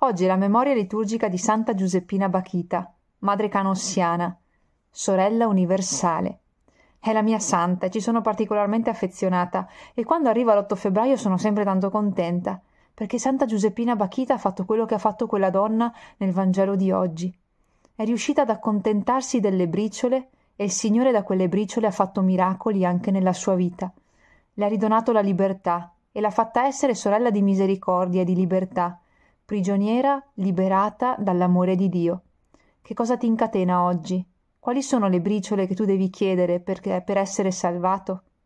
Oggi è la memoria liturgica di Santa Giuseppina Bachita, madre canossiana, sorella universale. È la mia santa ci sono particolarmente affezionata e quando arriva l'8 febbraio sono sempre tanto contenta, perché Santa Giuseppina Bachita ha fatto quello che ha fatto quella donna nel Vangelo di oggi. È riuscita ad accontentarsi delle briciole e il Signore da quelle briciole ha fatto miracoli anche nella sua vita. Le ha ridonato la libertà e l'ha fatta essere sorella di misericordia e di libertà prigioniera liberata dall'amore di dio che cosa ti incatena oggi quali sono le briciole che tu devi chiedere perché per essere salvato